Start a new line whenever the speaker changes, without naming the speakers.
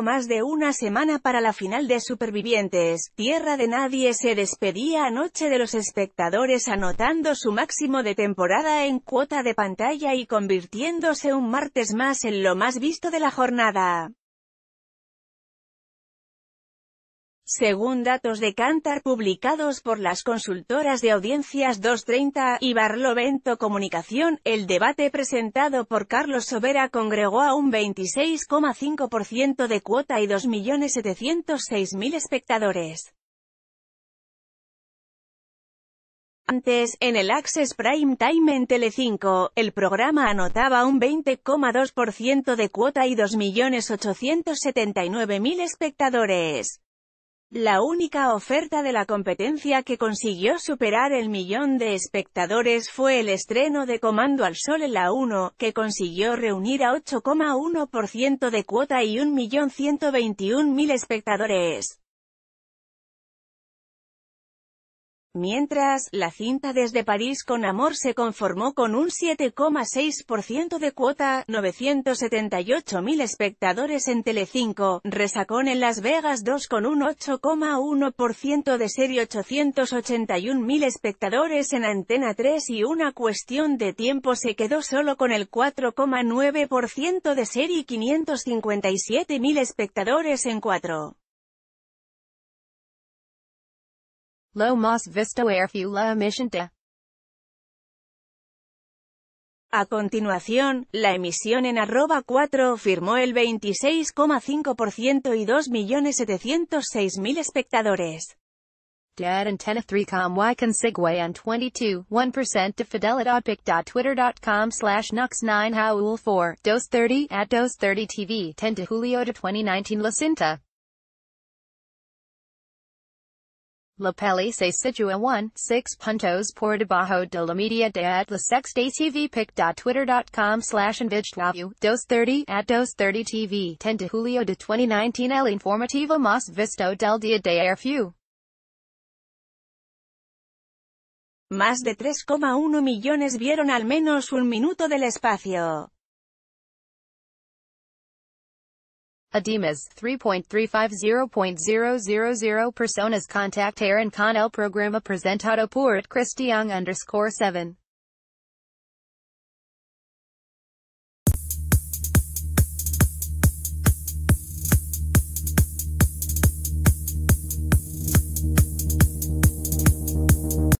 más de una semana para la final de Supervivientes, Tierra de Nadie se despedía anoche de los espectadores anotando su máximo de temporada en cuota de pantalla y convirtiéndose un martes más en lo más visto de la jornada. Según datos de Cantar publicados por las consultoras de audiencias 230 y Barlovento Comunicación, el debate presentado por Carlos Sobera congregó a un 26,5% de cuota y 2.706.000 espectadores. Antes, en el Access Prime Time en Telecinco, el programa anotaba un 20,2% de cuota y 2.879.000 espectadores la única oferta de la competencia que consiguió superar el millón de espectadores fue el estreno de Comando al Sol en la 1, que consiguió reunir a 8,1% de cuota y 1.121.000 espectadores. Mientras, la cinta desde París con Amor se conformó con un 7,6% de cuota, 978.000 espectadores en Tele 5, resacó en Las Vegas 2 con un 8,1% de serie 881.000 espectadores en Antena 3 y una cuestión de tiempo se quedó solo con el 4,9% de serie 557.000 espectadores en 4.
Lo más visto la emisión de.
A continuación, la emisión en arroba 4 firmó el 26,5% y 2.706.000 espectadores.
Dad antenna 3com y consigway on 22, 1% to fidelidadpic.twitter.com slash nux9howl4, dose 30 at dose 30 TV 10 de julio de 2019 La Cinta. La se Situa 1, 6 Puntos por debajo de la media de at la sexta tvpic.twitter.com slash envidgedwavu, dos 30, at dos 30 TV, 10 de julio de 2019 El informativo más visto del día de ayer
Más de 3,1 millones vieron al menos
un minuto del espacio. Ademas, 3.350.000 Personas Contact Aaron Con El Programa Presentado por Cristiang underscore 7